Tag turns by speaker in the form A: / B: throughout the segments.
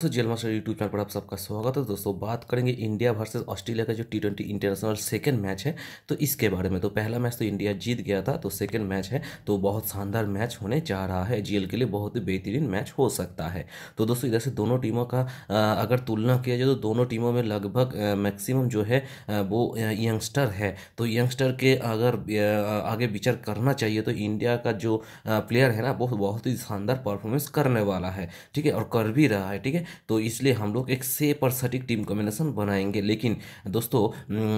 A: तो jail master YouTube channel पर आप सबका स्वागत है तो दोस्तों बात करेंगे इंडिया वर्सेस ऑस्ट्रेलिया का जो T twenty international second match है तो इसके बारे में तो पहला मैच तो इंडिया जीत गया था तो सेकंड मैच है तो बहुत शानदार मैच होने जा रहा है जीएल के लिए बहुत ही बेहतरीन मैच हो सकता है तो दोस्तों इधर से दोनों टीमों का अगर तुलना किया जाए तो दोनों टीमों में लगभग मैक्सिमम जो है वो यंगस्टर है तो यंगस्टर के अगर आगे विचार करना चाहिए तो इंडिया का जो प्लेयर है ना वो बहुत ही शानदार परफॉर्मेंस करने वाला है ठीक है और कर भी रहा है ठीक है तो इसलिए हम लोग एक सेफ और सटीक टीम कॉम्बिनेशन बनाएंगे लेकिन दोस्तों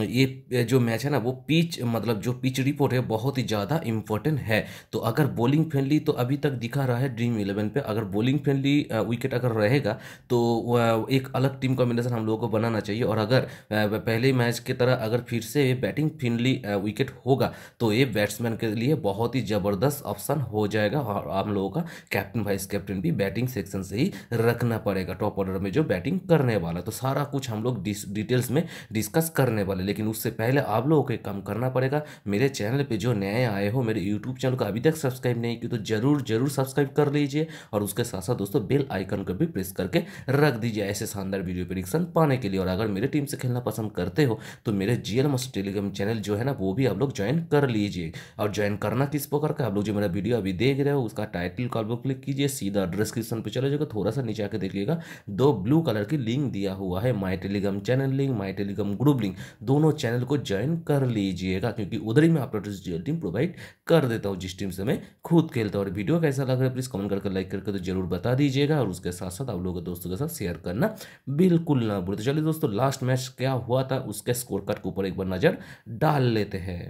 A: ये जो मैच है ना वो पिच मतलब जो पिच रिपोर्ट है बहुत ही ज़्यादा इंपॉर्टेंट है तो अगर बॉलिंग फ्रेंडली तो अभी तक दिखा रहा है ड्रीम इलेवन पे अगर बॉलिंग फ्रेंडली विकेट अगर रहेगा तो एक अलग टीम कॉम्बिनेशन हम लोगों को बनाना चाहिए और अगर पहले मैच की तरह अगर फिर से बैटिंग फ्रेंडली विकेट होगा तो ये बैट्समैन के लिए बहुत ही ज़बरदस्त ऑप्शन हो जाएगा और हम लोगों का कैप्टन वाइस कैप्टन भी बैटिंग सेक्शन से ही रखना पड़ेगा टॉप ऑर्डर में जो बैटिंग करने वाला तो सारा कुछ हम लोग डिटेल्स में डिस्कस करने वाले लेकिन उससे पहले आप लोगों को एक काम करना पड़ेगा मेरे चैनल पर जो नए आए हो मेरे यूट्यूब चैनल को अभी तक सब्सक्राइब नहीं किया तो जरूर जरूर सब्सक्राइब कर लीजिए और उसके साथ साथ दोस्तों बेल आइकन को भी प्रेस करके रख दीजिए ऐसे शानदार वीडियो परीक्षण पाने के लिए और अगर मेरे टीम से खेलना पसंद करते हो तो मेरे जी एल टेलीग्राम चैनल जो है ना वो भी आप लोग ज्वाइन कर लीजिए और ज्वाइन करना किस प्रकार का आप लोग जो मेरा वीडियो अभी देख रहे हो उसका टाइटल कॉल आप लोग क्लिक कीजिए सीधा डिस्क्रिप्शन पर चले जाएगा थोड़ा सा नीचे आके देखिएगा दो ब्लू कलर की लिंक दिया हुआ है my Telegram channel link my Telegram group link दोनों चैनल को ज्वाइन कर लीजिएगा क्योंकि उधर ही मैं आप लोग टीम प्रोवाइड कर देता हूँ जिस टीम से मैं खुद खेलता हूँ और वीडियो कैसा लग रहा है प्लीज़ कमेंट करके लाइक करके तो जरूर बता दीजिएगा और उसके साथ साथ आप लोगों के दोस्तों के साथ शेयर करना बिल्कुल ना भूलते तो चलिए दोस्तों लास्ट मैच क्या हुआ था उसके स्कोर कार्ड के ऊपर एक बार नज़र डाल लेते हैं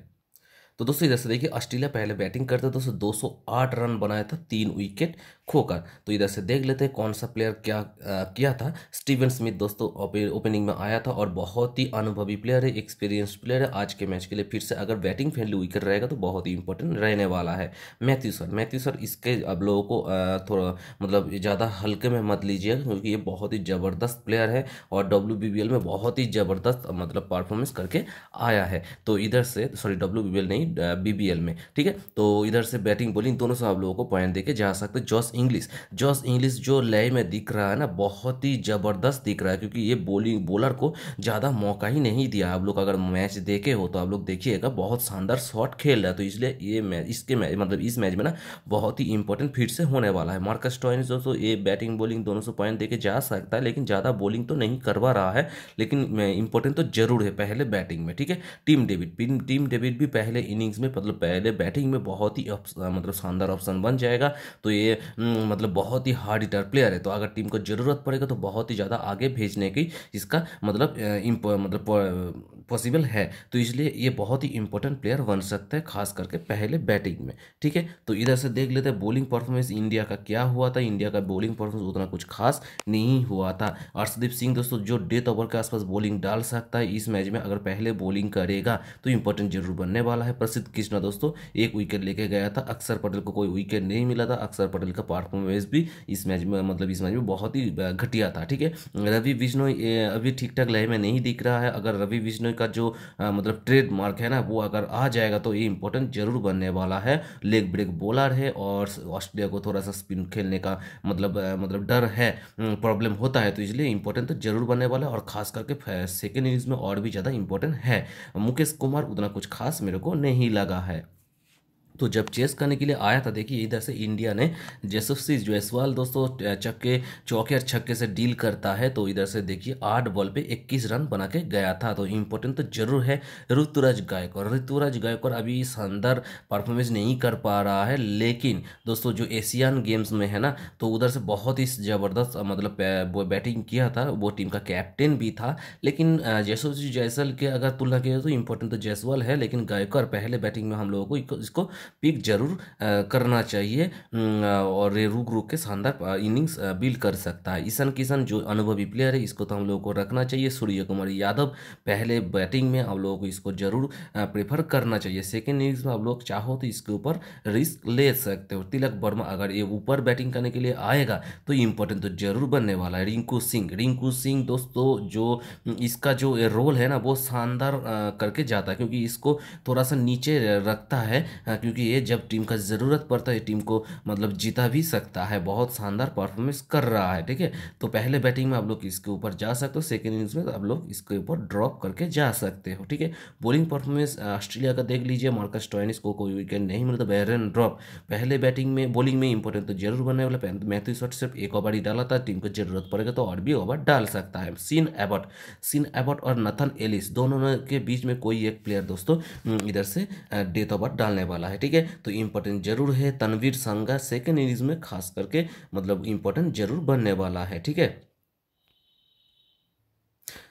A: तो दोस्तों इधर से देखिए ऑस्ट्रेलिया पहले बैटिंग करते दोस्तों आठ रन बनाया था तीन विकेट खोकर तो इधर से देख लेते हैं कौन सा प्लेयर क्या आ, किया था स्टीवन स्मिथ दोस्तों ओपनिंग में आया था और बहुत ही अनुभवी प्लेयर है एक्सपीरियंस प्लेयर है आज के मैच के लिए फिर से अगर बैटिंग फ्रेंडली विकेट रहेगा तो बहुत ही इंपॉर्टेंट रहने वाला है मैथ्यू सर मैथ्यू सर इसके अब लोगों को थोड़ा मतलब ज़्यादा हल्के में मत लीजिएगा क्योंकि ये बहुत ही ज़बरदस्त प्लेयर है और डब्ल्यू में बहुत ही ज़बरदस्त मतलब परफॉर्मेंस करके आया है तो इधर से सॉरी डब्ल्यू नहीं बी में ठीक है तो इधर से बैटिंग बॉलिंग दोनों से आप लोगों को पॉइंट देके जा सकते जॉस इंग्लिश जॉस इंग्लिश जो लय में दिख रहा है ना बहुत ही ज़बरदस्त दिख रहा है क्योंकि ये बॉलिंग बॉलर को ज़्यादा मौका ही नहीं दिया आप लोग अगर मैच देखे हो तो आप लोग देखिएगा बहुत शानदार शॉट खेल रहा है तो इसलिए ये मैच इसके मैच मतलब इस मैच में ना बहुत ही इंपॉर्टेंट फिर से होने वाला है मार्कस टॉइन जो तो ये बैटिंग बॉलिंग दोनों से पॉइंट देके जा सकता है लेकिन ज़्यादा बॉलिंग तो नहीं करवा रहा है लेकिन इंपॉर्टेंट तो जरूर है पहले बैटिंग में ठीक है टीम डेविड टीम डेविड भी पहले इनिंग्स में मतलब पहले बैटिंग में बहुत ही मतलब शानदार ऑप्शन बन जाएगा तो ये हम्म, मतलब बहुत ही हार्ड हिटर प्लेयर है तो अगर टीम को ज़रूरत पड़ेगा तो बहुत ही ज़्यादा आगे भेजने की इसका मतलब मतलब पॉसिबल है तो इसलिए ये बहुत ही इंपॉर्टेंट प्लेयर बन सकता है खास करके पहले बैटिंग में ठीक है तो इधर से देख लेते हैं बॉलिंग परफॉर्मेंस इंडिया का क्या हुआ था इंडिया का बॉलिंग परफॉर्मेंस उतना कुछ खास नहीं हुआ था अर्षदीप सिंह दोस्तों जो डेथ ओवर के आसपास बॉलिंग डाल सकता है इस मैच में अगर पहले बॉलिंग करेगा तो इंपॉर्टेंट जरूर बनने वाला है प्रसिद्ध कृष्णा दोस्तों एक विकेट लेके गया था अक्षर पटेल को कोई विकेट नहीं मिला था अक्षर पटेल का परफॉर्मेंस भी इस मैच में मतलब इस मैच में बहुत ही घटिया था ठीक है रवि बिश्नोई अभी ठीक ठाक लय में नहीं दिख रहा है अगर रवि बिश्नोई का जो आ, मतलब ट्रेडमार्क है ना वो अगर आ जाएगा तो ये इंपॉर्टेंट जरूर बनने वाला है लेग ब्रेक बॉलर है और ऑस्ट्रेलिया को थोड़ा सा स्पिन खेलने का मतलब आ, मतलब डर है प्रॉब्लम होता है तो इसलिए इंपॉर्टेंट तो जरूर बनने वाला है और खास करके सेकेंड इनिंग्स में और भी ज़्यादा इंपॉर्टेंट है मुकेश कुमार उतना कुछ खास मेरे को नहीं लगा है तो जब चेस करने के लिए आया था देखिए इधर से इंडिया ने जेसफ सी जयसवाल दोस्तों चक्के चौके और छक्के से डील करता है तो इधर से देखिए आठ बॉल पे 21 रन बना के गया था तो इम्पोर्टेंट तो जरूर है ऋतुराज गायकर ऋतुराज गायकर अभी शानदार परफॉर्मेंस नहीं कर पा रहा है लेकिन दोस्तों जो एशियन गेम्स में है ना तो उधर से बहुत ही ज़बरदस्त मतलब बैटिंग किया था वो टीम का कैप्टन भी था लेकिन जैसो जयसवाल के अगर तुलना की तो इम्पोर्टेंट तो जायसवाल है लेकिन गायकर पहले बैटिंग में हम लोगों को इसको पिक जरूर करना चाहिए और रुक रुक के शानदार इनिंग्स बिल्ड कर सकता है ईशन किशन जो अनुभवी प्लेयर है इसको तो हम लोगों को रखना चाहिए सूर्य कुमार यादव पहले बैटिंग में आप लोगों को इसको जरूर प्रेफर करना चाहिए सेकेंड इनिंग्स में आप लोग चाहो तो इसके ऊपर रिस्क ले सकते हो तिलक वर्मा अगर ये ऊपर बैटिंग करने के लिए आएगा तो इम्पोर्टेंट तो जरूर बनने वाला है रिंकू सिंह रिंकू सिंह दोस्तों जो इसका जो रोल है ना वो शानदार करके जाता है क्योंकि इसको थोड़ा सा नीचे रखता है क्योंकि क्योंकि ये जब टीम का ज़रूरत पड़ता है टीम को मतलब जीता भी सकता है बहुत शानदार परफॉर्मेंस कर रहा है ठीक है तो पहले बैटिंग में आप लोग इसके ऊपर जा सकते हो सेकेंड इनिंग्स में आप लोग इसके ऊपर ड्रॉप करके जा सकते हो ठीक है बॉलिंग परफॉर्मेंस ऑस्ट्रेलिया का देख लीजिए मार्कस टॉइनिस को कोई विकेट नहीं मिलता बैरन ड्रॉप पहले बैटिंग में बॉलिंग में इंपॉर्टेंट तो जरूर बनने वाला मैथ्यू शॉट सिर्फ एक ओवर ही डाला था टीम को जरूरत पड़ेगा तो और भी ओवर डाल सकता है सीन एबॉट सीन एबॉट और नथन एलिस दोनों के बीच में कोई एक प्लेयर दोस्तों इधर से डेथ ओवर डालने वाला है ठीक ठीक है तो इम्पोर्टेंट जरूर है तनवीर संगा सेकेंड इनिंग्स में खास करके मतलब इम्पोर्टेंट जरूर बनने वाला है ठीक है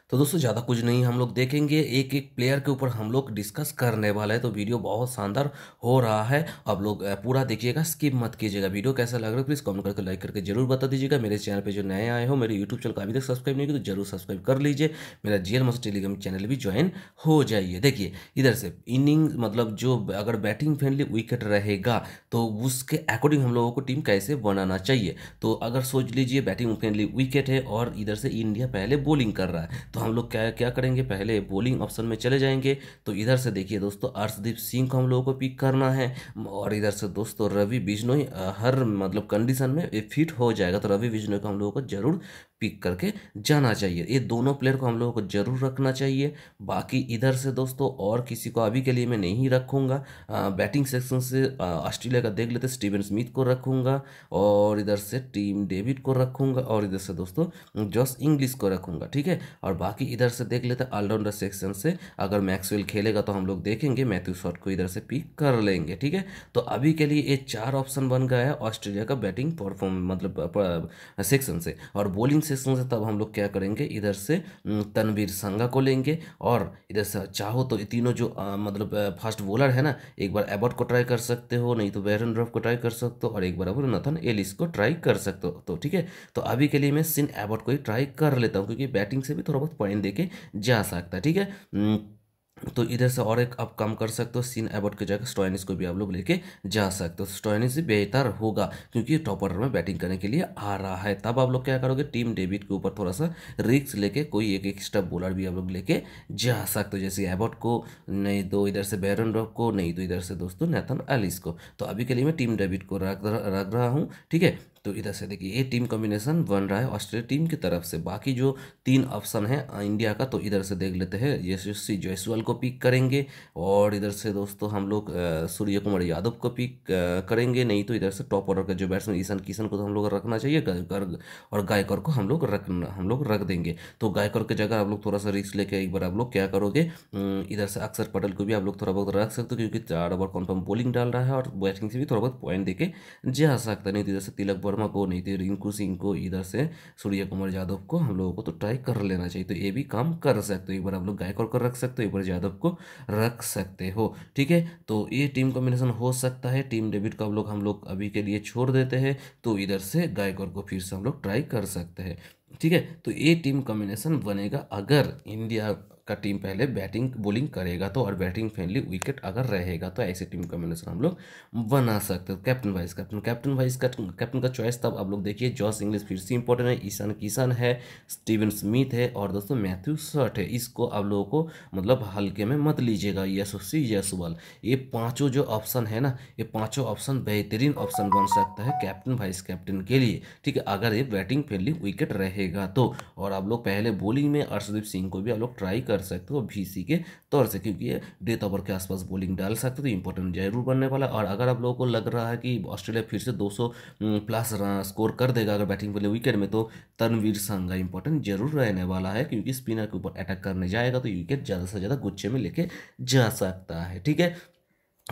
A: तो दोस्तों ज़्यादा कुछ नहीं हम लोग देखेंगे एक एक प्लेयर के ऊपर हम लोग डिस्कस करने वाले हैं तो वीडियो बहुत शानदार हो रहा है आप लोग पूरा देखिएगा स्किप मत कीजिएगा वीडियो कैसा लग रहा है प्लीज़ कमेंट करके लाइक करके जरूर बता दीजिएगा मेरे चैनल पर जो नए आए हो मेरे यूट्यूब चैनल का अभी तक सब्सक्राइब नहीं किया तो जरूर सब्सक्राइब कर लीजिए मेरा जी एल टेलीग्राम चैनल भी ज्वाइन हो जाइए देखिए इधर से इनिंग मतलब जो अगर बैटिंग फ्रेंडली विकेट रहेगा तो उसके अकॉर्डिंग हम लोगों को टीम कैसे बनाना चाहिए तो अगर सोच लीजिए बैटिंग फ्रेंडली विकेट है और इधर से इंडिया पहले बॉलिंग कर रहा है तो हम लोग क्या क्या करेंगे पहले बॉलिंग ऑप्शन में चले जाएंगे तो इधर से देखिए दोस्तों अर्शदीप सिंह को हम लोगों को पिक करना है और इधर से दोस्तों रवि बिजनोई हर मतलब कंडीशन में फिट हो जाएगा तो रवि बिजनोई को हम लोगों को जरूर पिक करके जाना चाहिए ये दोनों प्लेयर को हम लोगों को जरूर रखना चाहिए बाकी इधर से दोस्तों और किसी को अभी के लिए मैं नहीं रखूँगा बैटिंग सेक्शन से ऑस्ट्रेलिया का देख लेते स्टीवन स्मिथ को रखूंगा और इधर से टीम डेविड को रखूंगा और इधर से दोस्तों जॉस इंग्लिश को रखूंगा ठीक है और बाकी इधर से देख लेते ऑलराउंडर सेक्शन से अगर मैक्सवेल खेलेगा तो हम लोग देखेंगे मैथ्यू शॉट को इधर से पिक कर लेंगे ठीक है तो अभी के लिए ये चार ऑप्शन बन गया है ऑस्ट्रेलिया का बैटिंग परफॉर्म मतलब सेक्शन से और बॉलिंग सेक्शन से तब हम लोग क्या करेंगे इधर से तनवीर संगा को लेंगे और इधर से चाहो तो तीनों जो आ, मतलब फास्ट बॉलर है ना एक बार एबर्ट को ट्राई कर सकते हो नहीं तो बैरन रफ को ट्राई कर सकते हो और एक बार अब नथन एलिस को ट्राई कर सकते हो तो ठीक है तो अभी के लिए मैं सिन एबर्ट को ही ट्राई कर लेता हूँ क्योंकि बैटिंग से भी थोड़ा बहुत पॉइंट दे जा सकता है ठीक है तो इधर से और एक आप कम कर सकते हो सीन एबॉट की जगह स्टोइनिस को भी आप लोग लेके जा सकते हो स्टोइनिस तो बेहतर होगा क्योंकि टॉप ऑर्डर में बैटिंग करने के लिए आ रहा है तब आप लोग क्या करोगे टीम डेविड के ऊपर थोड़ा सा रिक्स लेके कोई एक एक्स्ट्रा बॉलर भी आप लोग लेके जा सकते हो जैसे एबॉट को नहीं दो तो इधर से बैरन रॉक को नहीं दो तो इधर से दोस्तों नैथन एलिस को तो अभी के लिए मैं टीम डेविड को रख रख रहा हूँ ठीक है तो इधर से देखिए ये टीम कॉम्बिनेशन बन रहा है ऑस्ट्रेलिया टीम की तरफ से बाकी जो तीन ऑप्शन है इंडिया का तो इधर से देख लेते हैं यशस्वी जयसवाल को पिक करेंगे और इधर से दोस्तों हम लोग सूर्य कुमार यादव को पिक करेंगे नहीं तो इधर से टॉप ऑर्डर का जो बैट्समैन ईशान किशन को तो हम लोग रखना चाहिए गर्ग और गायकर को हम लोग रखना हम लोग रख देंगे तो गायकर की जगह आप लोग थोड़ा सा रिस्क लेके एक बार आप लोग क्या करोगे इधर से अक्षर पटेल को भी आप लोग थोड़ा बहुत रख सकते हो क्योंकि चार ओवर कन्फर्म बॉलिंग डाल रहा है और बैटिंग से भी थोड़ा बहुत पॉइंट देके जा सकता नहीं तो इधर से तिलक वर्मा को नहीं थे रिंकू सिंह को इधर से सूर्य कुमार यादव को हम लोगों को तो ट्राई कर लेना चाहिए तो ये भी काम कर सकते हो एक बार आप लोग गायकवाड़ को रख सकते हो एक बार यादव को रख सकते हो ठीक है तो ये टीम कॉम्बिनेशन हो सकता है टीम डेबिट का हम लोग हम लोग अभी के लिए छोड़ देते हैं तो इधर से गायकवाड़ को फिर से हम लोग ट्राई कर सकते हैं ठीक है तो ये टीम कॉम्बिनेशन बनेगा अगर इंडिया का टीम पहले बैटिंग बोलिंग करेगा तो और बैटिंग फ्रेंडली विकेट अगर रहेगा तो ऐसी टीम कॉम्बिनेशन हम लोग बना सकते हैं captain vice captain captain vice captain का चॉइस तब आप लोग देखिए जॉस इंग्लिश फिर से इंपॉर्टेंट है ईशान किशन है स्टीवन स्मिथ है और दोस्तों मैथ्यू शर्ट है इसको आप लोगों को मतलब हल्के में मत लीजिएगा यशस्वी यशवाल ये पाँचों जो ऑप्शन है ना ये पाँचों ऑप्शन बेहतरीन ऑप्शन बन सकता है कैप्टन वाइस कैप्टन के लिए ठीक है अगर ये बैटिंग फ्रेंडली विकेट रहेगा तो और आप लोग पहले बॉलिंग में अर्शदीप सिंह को भी आप लोग ट्राई कर कर सकते हो वी सी के तौर से क्योंकि डेथ ओवर के आसपास बॉलिंग डाल सकते हो तो इंपॉर्टेंट जरूर बनने वाला और अगर आप लोगों को लग रहा है कि ऑस्ट्रेलिया फिर से 200 प्लस स्कोर कर देगा अगर बैटिंग वाले विकेट में तो तनवीर संगा इंपॉर्टेंट जरूर रहने वाला है क्योंकि स्पिनर के ऊपर अटैक करने जाएगा तो विकेट ज़्यादा से ज़्यादा गुच्छे में लेके जा सकता है ठीक है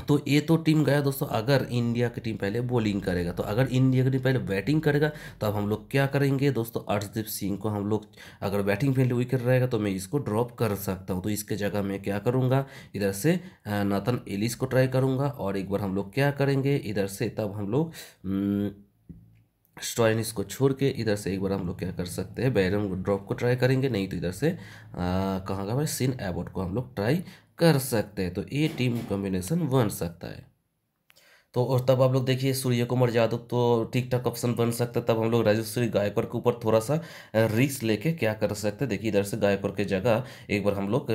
A: तो ये तो टीम गया दोस्तों अगर इंडिया की टीम पहले बॉलिंग करेगा तो अगर इंडिया की टीम पहले बैटिंग करेगा तो अब हम लोग क्या करेंगे दोस्तों अर्शदीप सिंह को हम लोग अगर बैटिंग फील्ड विकेट रहेगा तो मैं इसको ड्रॉप कर सकता हूँ तो इसके जगह मैं क्या करूँगा इधर से नतन एलिस को ट्राई करूँगा और एक बार हम लोग क्या करेंगे इधर से तब हम लोग स्टॉइनिस हम्म, को छोड़ के इधर से एक बार हम लोग क्या कर सकते हैं बैरम ड्रॉप को ट्राई करेंगे नहीं तो इधर से कहाँ का भाई सिन एबॉट को हम लोग ट्राई कर सकते हैं तो ये टीम कॉम्बिनेशन बन सकता है तो और तब आप लोग देखिए सूर्य कुमार यादव तो ठीक ठाक ऑप्शन बन सकता तब हम लोग राजेश्वरी गायकर के ऊपर थोड़ा सा रिस्क लेके क्या कर सकते देखिए इधर से गायकर के जगह एक बार हम लोग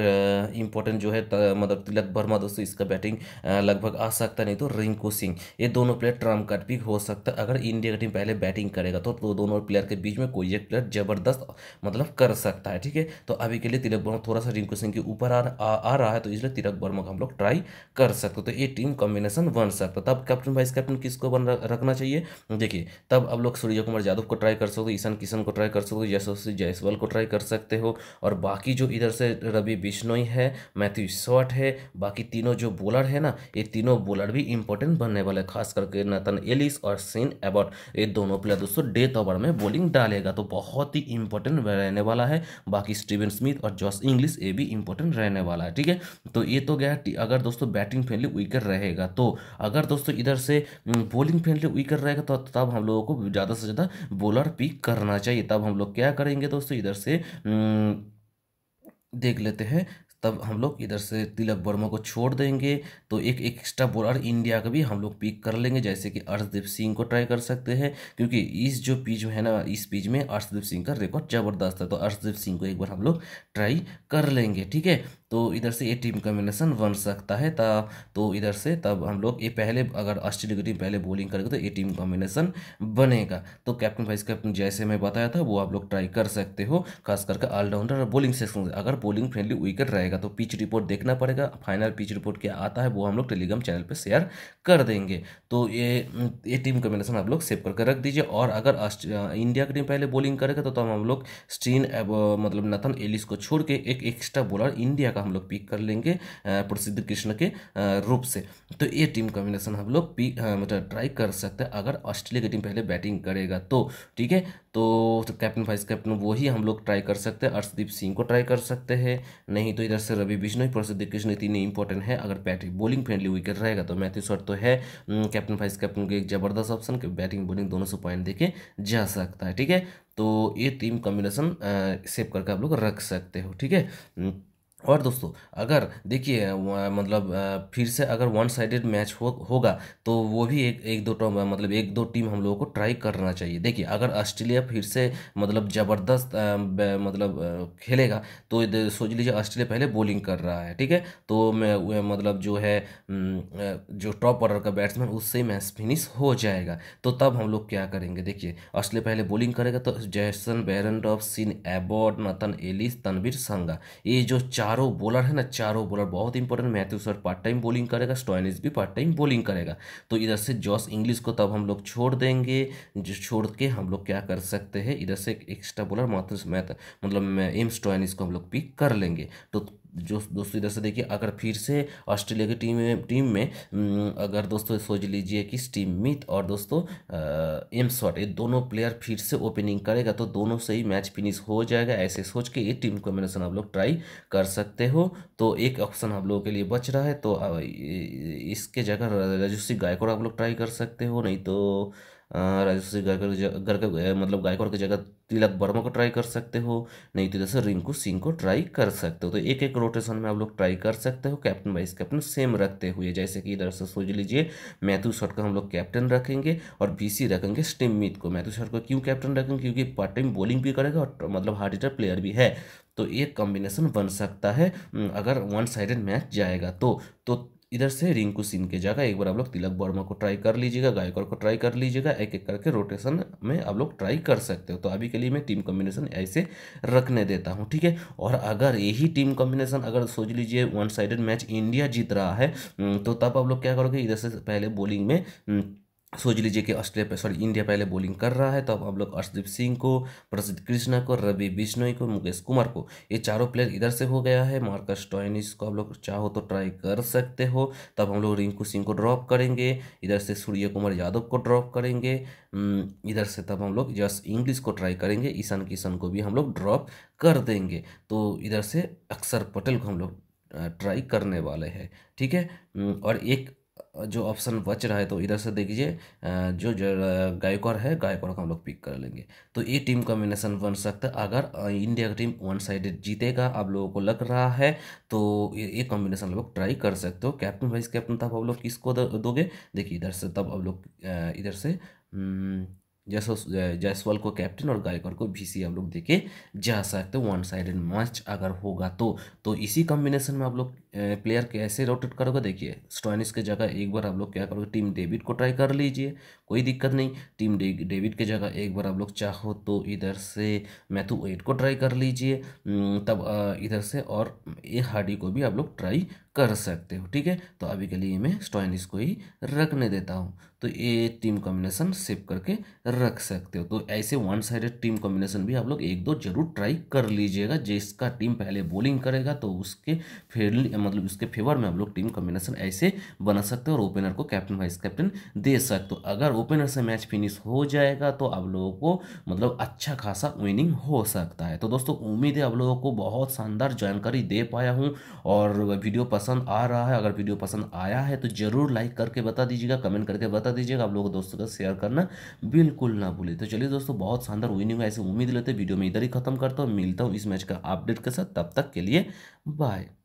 A: इंपॉर्टेंट जो है मतलब तिलक वर्मा दोस्तों इसका बैटिंग लगभग आ सकता नहीं तो रिंकू सिंह ये दोनों प्लेयर ट्रम्प कट भी हो सकता अगर इंडिया की टीम पहले बैटिंग करेगा तो, तो दोनों प्लेयर के बीच में कोई एक प्लेयर जबरदस्त मतलब कर सकता है ठीक है तो अभी के लिए तिलक वर्मा थोड़ा सा रिंकू सिंह के ऊपर आ, आ रहा है तो इसलिए तिलक वर्मा को हम लोग ट्राई कर सकते तो ये टीम कॉम्बिनेशन बन सकता तब कैप्टन वाइस कैप्टन किसको बन रखना चाहिए देखिए तब अब लोग सूर्य कुमार यादव को ट्राई कर सकते हो ईशान किशन को ट्राई कर सकते हो यशस्वी जायसवाल को ट्राई कर सकते हो और बाकी जो इधर से रवि बिश्नोई है मैथ्यू शॉट है बाकी तीनों जो बॉलर है ना ये तीनों बॉलर भी इंपॉर्टेंट बनने वाले खास करके नतन एलिस और सीन एबॉट ये दोनों प्लेयर दोस्तों डेथ ओवर में बॉलिंग डालेगा तो बहुत ही इंपॉर्टेंट रहने वाला है बाकी स्टीवन स्मिथ और जॉस इंग्लिश ये भी इंपॉर्टेंट रहने वाला है ठीक है तो ये तो गया अगर दोस्तों बैटिंग फ्रेंडली विकेट रहेगा तो अगर दोस्तों इधर से बॉलिंग फ्रेंडली वीकर रहेगा तो तब हम लोगों को ज़्यादा से ज़्यादा बॉलर पिक करना चाहिए तब हम लोग क्या करेंगे दोस्तों इधर से देख लेते हैं तब हम लोग इधर से तिलक वर्मा को छोड़ देंगे तो एक एक्स्ट्रा बॉलर इंडिया का भी हम लोग पिक कर लेंगे जैसे कि अर्शदीप सिंह को ट्राई कर सकते हैं क्योंकि इस जो पिच है ना इस पिच में अर्शदीप सिंह का रिकॉर्ड ज़बरदस्त है तो अर्शदीप सिंह को एक बार हम लोग ट्राई कर लेंगे ठीक है तो इधर से ये टीम कम्बिनेशन बन सकता है ता तो इधर से तब हम लोग ये पहले अगर ऑस्ट्रेलिया की टीम पहले बॉलिंग करेगी तो ये टीम कॉम्बिनेशन बनेगा तो कैप्टन वाइस कैप्टन जैसे मैं बताया था वो आप लोग ट्राई कर सकते हो खास करके ऑलराउंडर और बॉलिंग सेक्शन अगर बॉलिंग फ्रेंडली विकेट रहेगा तो पिच रिपोर्ट देखना पड़ेगा फाइनल पिच रिपोर्ट क्या आता है वो हम लोग टेलीग्राम चैनल पर शेयर कर देंगे तो ये ये टीम कम्बिनेशन आप लोग सेव करके रख दीजिए और अगर इंडिया की टीम पहले बॉलिंग करेगा तो, तब हम लोग स्टीन मतलब नथन एलिस को छोड़ के एक एक्स्ट्रा बॉलर इंडिया का का हम लोग पिक कर लेंगे प्रसिद्ध कृष्ण के रूप से तो ये टीम कॉम्बिनेशन हम लोग पी मतलब ट्राई कर सकते हैं अगर ऑस्ट्रेलिया की टीम पहले बैटिंग करेगा तो ठीक है तो, कैप्टन वाइस कैप्टन वही हम लोग ट्राई कर सकते हैं अर्षदीप सिंह को ट्राई कर सकते हैं नहीं तो इधर से रवि बिश्नोई प्रसिद्ध कृष्ण इतनी इंपॉर्टेंट है अगर बैटिंग बॉलिंग फ्रेंडली विकेट रहेगा तो मैथ्यू शॉट तो है कैप्टन वाइस कैप्टन को एक जबरदस्त ऑप्शन के बैटिंग बॉलिंग दोनों से पॉइंट देके जा सकता है ठीक है तो ये टीम कॉम्बिनेशन सेव करके आप लोग रख सकते हो ठीक है और दोस्तों अगर देखिए मतलब फिर से अगर वन साइडेड मैच हो होगा तो वो भी एक एक दो टॉम मतलब एक दो टीम हम लोगों को ट्राई करना चाहिए देखिए अगर ऑस्ट्रेलिया फिर से मतलब ज़बरदस्त मतलब खेलेगा तो सोच लीजिए ऑस्ट्रेलिया पहले बॉलिंग कर रहा है ठीक है तो मैं मतलब जो है जो टॉप ऑर्डर का बैट्समैन उससे मैच फिनिश हो जाएगा तो तब हम लोग क्या करेंगे देखिए ऑस्ट्रेलिया पहले बॉलिंग करेगा तो जैसन बैरन डॉफ सिन एबॉर्ड नतन एलिस तनवीर संगा ये जो चार चारों बॉलर है ना चारों बॉलर बहुत important Matthew sir part time bowling करेगा स्टॉयनिस भी पार्ट टाइम बॉलिंग करेगा तो इधर से जॉस इंग्लिश को तब हम लोग छोड़ देंगे जो छोड़ के हम लोग क्या कर सकते हैं इधर से एक एक्स्ट्रा बॉलर मात्र मैथ मतलब एम स्टॉयनिस को हम लोग पिक कर लेंगे तो जो दोस्तों इधर से देखिए अगर फिर से ऑस्ट्रेलिया की टीम में टीम में अगर दोस्तों सोच लीजिए कि स्टीम मिथ और दोस्तों एम शॉट ये दोनों प्लेयर फिर से ओपनिंग करेगा तो दोनों से ही मैच फिनिश हो जाएगा ऐसे सोच के ये टीम कॉम्बिनेशन आप लोग ट्राई कर सकते हो तो एक ऑप्शन हम लोगों के लिए बच रहा है तो इसके जगह रजस्वी गायकोड़ आप लोग ट्राई कर सकते हो नहीं तो राजश्री गायकर का मतलब गायकवाड़ की जगह तिलक वर्मा को ट्राई कर सकते हो नहीं तो जैसे रिंकू सिंह को ट्राई कर सकते हो तो एक एक रोटेशन में आप लोग ट्राई कर सकते हो कैप्टन वाइस कैप्टन सेम रखते हुए जैसे कि इधर से सोच लीजिए मैथ्यू शॉट का हम लोग कैप्टन रखेंगे और बीसी रखेंगे स्टिमित को मैथ्यू शॉट को क्यों कैप्टन रखेंगे क्योंकि पार्ट टाइम बॉलिंग भी करेगा और मतलब हार्ड हिटर प्लेयर भी है तो ये कॉम्बिनेशन बन सकता है अगर वन साइडेड मैच जाएगा तो तो इधर से रिंकू सिंह के जगह एक बार आप लोग तिलक वर्मा को ट्राई कर लीजिएगा गायकर को ट्राई कर लीजिएगा एक एक करके रोटेशन में आप लोग ट्राई कर सकते हो तो अभी के लिए मैं टीम कॉम्बिनेशन ऐसे रखने देता हूँ ठीक है और अगर यही टीम कॉम्बिनेशन अगर सोच लीजिए वन साइडेड मैच इंडिया जीत रहा है हम्म, तो तब आप लोग क्या करोगे इधर से पहले बॉलिंग में हम्म, सोच लीजिए कि ऑस्ट्रेलिया पे सॉरी इंडिया पहले बॉलिंग कर रहा है तो अब हम लोग अर्षदीप सिंह को प्रसिद्ध कृष्णा को रवि बिश्नोई को मुकेश कुमार को ये चारों प्लेयर इधर से हो गया है मार्कस टॉयनिस को आप लोग चाहो तो ट्राई कर सकते हो तब हम लोग रिंकू सिंह को ड्रॉप करेंगे इधर से सूर्य कुमार यादव को ड्रॉप करेंगे हम्म, इधर से तब हम लोग जस इंग्लिश को ट्राई करेंगे ईशान किशन को भी हम लोग ड्रॉप कर देंगे तो इधर से अक्षर पटेल को हम लोग ट्राई करने वाले हैं ठीक है हम्म, और एक जो ऑप्शन बच रहा है तो इधर से देखिए जो, जो गायकवार है गायकवाड़ को हम लोग पिक कर लेंगे तो ये टीम कॉम्बिनेशन बन सकता है अगर इंडिया की टीम वन साइडेड जीतेगा आप लोगों को लग रहा है तो ये कॉम्बिनेशन आप लोग ट्राई कर सकते हो कैप्टन वाइस कैप्टन तब आप लोग किसको दोगे देखिए इधर से तब आप लोग इधर से जैसो जायसवाल को कैप्टन और गायकर को भी सी आप लोग देखे जा सकते हो वन साइड मैच अगर होगा तो तो इसी कॉम्बिनेशन में आप लोग प्लेयर कैसे रोटेट करोगे देखिए स्टॉइनिस के जगह एक बार आप लोग क्या करोगे टीम डेविड को ट्राई कर लीजिए कोई दिक्कत नहीं टीम डेविड के जगह एक बार आप लोग चाहो तो इधर से मैथ्यू एट को ट्राई कर लीजिए तब इधर से और ए हार्डी को भी आप लोग ट्राई कर सकते हो ठीक है तो अभी के लिए मैं स्टॉइनिस को ही रखने देता हूँ तो ये टीम कॉम्बिनेशन सेव करके रख सकते हो तो ऐसे वन साइडेड टीम कॉम्बिनेशन भी आप लोग एक दो जरूर ट्राई कर लीजिएगा जिसका टीम पहले बॉलिंग करेगा तो उसके फील्ड मतलब इसके फेवर में हम लोग टीम कॉम्बिनेशन ऐसे बना सकते हो और ओपनर को कैप्टन वाइस कैप्टन दे सकते हो तो अगर ओपनर से मैच फिनिश हो जाएगा तो आप लोगों को मतलब अच्छा खासा विनिंग हो सकता है तो दोस्तों उम्मीद है आप लोगों को बहुत शानदार जानकारी दे पाया हूँ और वीडियो पसंद आ रहा है अगर वीडियो पसंद आया है तो ज़रूर लाइक करके बता दीजिएगा कमेंट करके बता दीजिएगा आप लोगों दोस्तों का शेयर करना बिल्कुल ना भूले तो चलिए दोस्तों बहुत शानदार विनिंग ऐसे उम्मीद लेते वीडियो में इधर ही खत्म करता हूँ मिलता हूँ इस मैच का अपडेट के साथ तब तक के लिए बाय